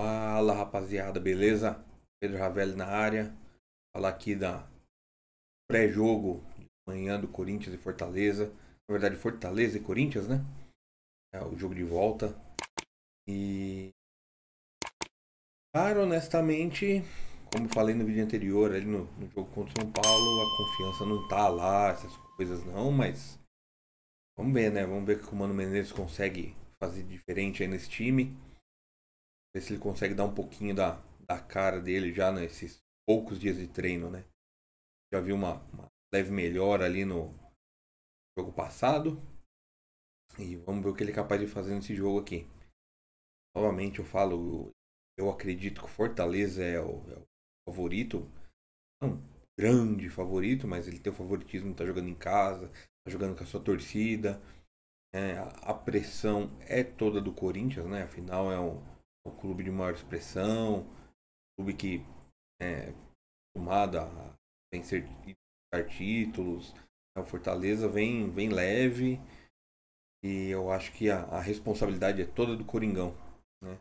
Fala rapaziada, beleza? Pedro Ravelli na área. Falar aqui da pré-jogo de manhã do Corinthians e Fortaleza. Na verdade, Fortaleza e Corinthians, né? É o jogo de volta. E. Cara, honestamente, como falei no vídeo anterior, ali no, no jogo contra o São Paulo, a confiança não tá lá, essas coisas não, mas. Vamos ver, né? Vamos ver o que o Mano Menezes consegue fazer diferente aí nesse time. Ver se ele consegue dar um pouquinho da, da cara dele já nesses poucos dias de treino, né? Já vi uma, uma leve melhora ali no jogo passado. E vamos ver o que ele é capaz de fazer nesse jogo aqui. Novamente eu falo, eu acredito que o Fortaleza é o, é o favorito. Não grande favorito, mas ele tem o favoritismo, tá jogando em casa, tá jogando com a sua torcida. É, a pressão é toda do Corinthians, né? Afinal é um o clube de maior expressão, clube que é acostumado a vencer títulos. O Fortaleza vem, vem leve e eu acho que a, a responsabilidade é toda do Coringão. Né?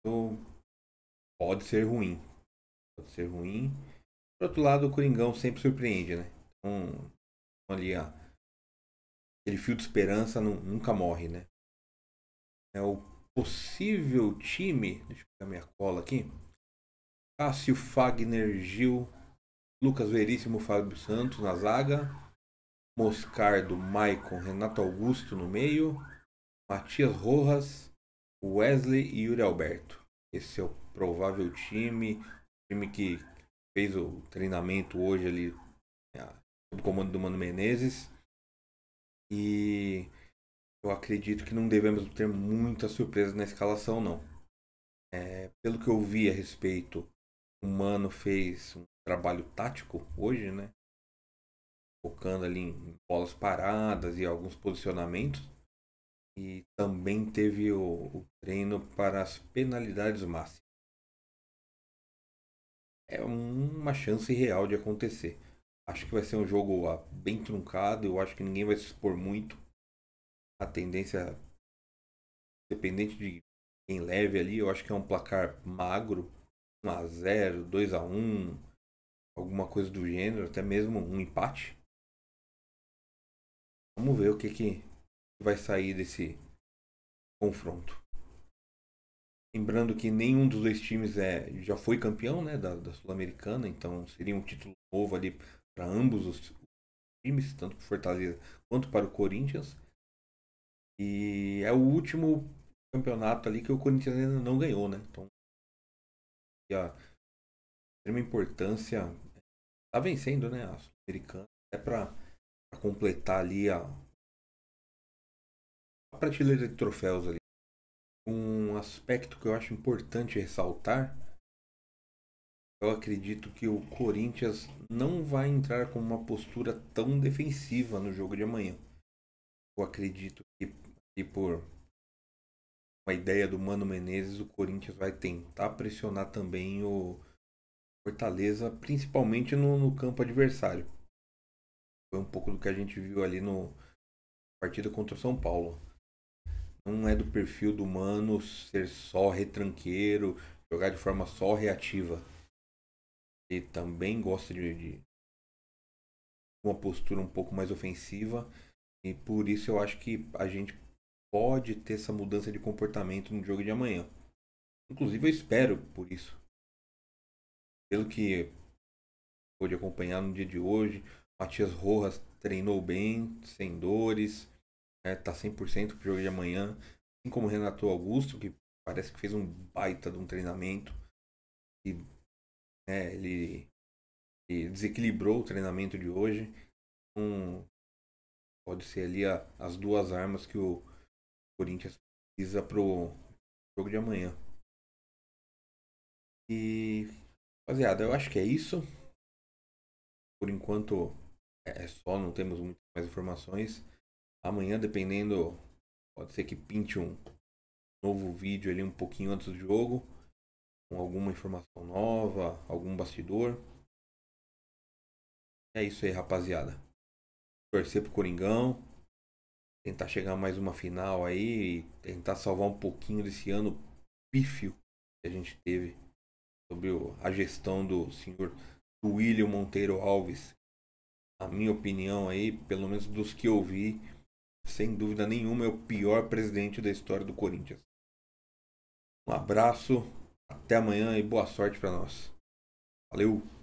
Então, pode ser ruim. Pode ser ruim. Por outro lado, o Coringão sempre surpreende, né? Então, ali, ó, aquele fio de esperança não, nunca morre, né? É, o possível time. Deixa eu pegar minha cola aqui. Cássio, Fagner, Gil, Lucas Veríssimo, Fábio Santos na zaga. Moscardo, Maicon, Renato Augusto no meio. Matias Rojas, Wesley e Yuri Alberto. Esse é o provável time. Time que fez o treinamento hoje ali né, sob comando do Mano Menezes. E eu acredito que não devemos ter muita surpresa na escalação, não. É, pelo que eu vi a respeito, o Mano fez um trabalho tático hoje, né? Focando ali em bolas paradas e alguns posicionamentos. E também teve o, o treino para as penalidades máximas. É uma chance real de acontecer. Acho que vai ser um jogo ah, bem truncado, eu acho que ninguém vai se expor muito a tendência, dependente de quem leve ali, eu acho que é um placar magro, 1x0, 2x1, alguma coisa do gênero, até mesmo um empate. Vamos ver o que, que vai sair desse confronto. Lembrando que nenhum dos dois times é, já foi campeão né, da, da Sul-Americana, então seria um título novo ali para ambos os times, tanto para o Fortaleza quanto para o Corinthians. E é o último campeonato ali que o Corinthians ainda não ganhou, né? Então, a extrema importância tá vencendo, né? A Sul-Americana é para completar ali a, a prateleira de troféus ali. Um aspecto que eu acho importante ressaltar, eu acredito que o Corinthians não vai entrar com uma postura tão defensiva no jogo de amanhã eu acredito que por uma ideia do Mano Menezes, o Corinthians vai tentar pressionar também o Fortaleza, principalmente no, no campo adversário. Foi um pouco do que a gente viu ali no partida contra o São Paulo. Não é do perfil do Mano ser só retranqueiro, jogar de forma só reativa. Ele também gosta de, de uma postura um pouco mais ofensiva. E por isso eu acho que a gente pode ter essa mudança de comportamento no jogo de amanhã. Inclusive eu espero por isso. Pelo que pude acompanhar no dia de hoje, Matias Rojas treinou bem, sem dores, né, tá 100% pro jogo de amanhã. Assim como Renato Augusto, que parece que fez um baita de um treinamento. E, né, ele, ele, desequilibrou o treinamento de hoje. Um, então, Pode ser ali a, as duas armas que o Corinthians precisa pro jogo de amanhã. E, rapaziada, eu acho que é isso. Por enquanto é, é só, não temos muitas mais informações. Amanhã, dependendo, pode ser que pinte um novo vídeo ali um pouquinho antes do jogo, com alguma informação nova, algum bastidor. É isso aí, rapaziada torcer pro Coringão, tentar chegar mais uma final aí, tentar salvar um pouquinho desse ano pífio que a gente teve sobre a gestão do senhor William Monteiro Alves. A minha opinião aí, pelo menos dos que eu vi, sem dúvida nenhuma é o pior presidente da história do Corinthians. Um abraço, até amanhã e boa sorte para nós. Valeu!